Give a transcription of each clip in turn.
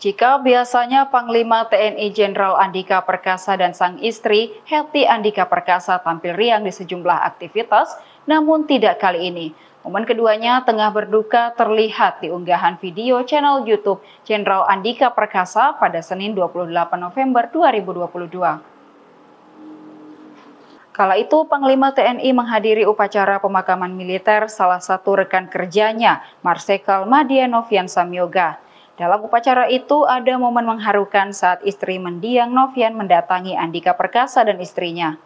Jika biasanya Panglima TNI Jenderal Andika Perkasa dan sang istri Heti Andika Perkasa tampil riang di sejumlah aktivitas, namun tidak kali ini. Momen keduanya tengah berduka terlihat di unggahan video channel YouTube Jenderal Andika Perkasa pada Senin 28 November 2022. Kala itu, Panglima TNI menghadiri upacara pemakaman militer salah satu rekan kerjanya, Marsekal Madienov Yan dalam upacara itu ada momen mengharukan saat istri mendiang Novian mendatangi Andika Perkasa dan istrinya.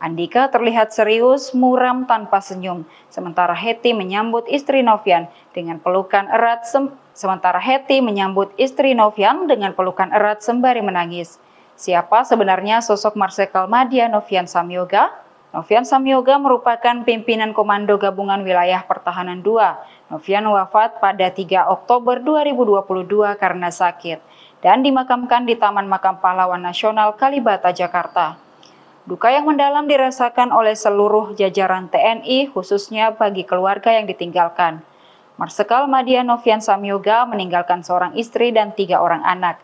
Andika terlihat serius, muram tanpa senyum, sementara Heti menyambut istri Novian dengan pelukan erat sem sementara Heti menyambut istri Novian dengan pelukan erat sembari menangis. Siapa sebenarnya sosok Marsekal Madia Novian Samyoga? Novian Samyoga merupakan pimpinan Komando Gabungan Wilayah Pertahanan II. Novian wafat pada 3 Oktober 2022 karena sakit dan dimakamkan di Taman Makam Pahlawan Nasional Kalibata, Jakarta. Duka yang mendalam dirasakan oleh seluruh jajaran TNI khususnya bagi keluarga yang ditinggalkan. Marsekal Madia Novian Samyoga meninggalkan seorang istri dan tiga orang anak.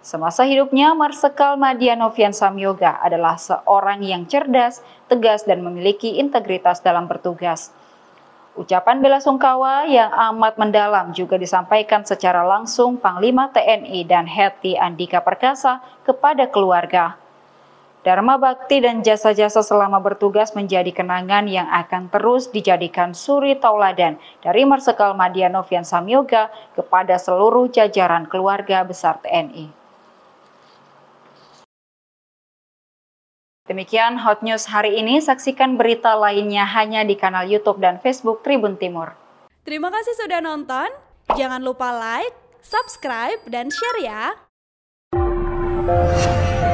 Semasa hidupnya, Marsekal Madianovian Samyoga adalah seorang yang cerdas, tegas, dan memiliki integritas dalam bertugas. Ucapan bela sungkawa yang amat mendalam juga disampaikan secara langsung Panglima TNI dan Heti Andika Perkasa kepada keluarga. Dharma bakti dan jasa-jasa selama bertugas menjadi kenangan yang akan terus dijadikan suri tauladan dari Marsekal Madianovian Samyoga kepada seluruh jajaran keluarga besar TNI. Demikian Hot News hari ini, saksikan berita lainnya hanya di kanal YouTube dan Facebook Tribun Timur. Terima kasih sudah nonton, jangan lupa like, subscribe, dan share ya!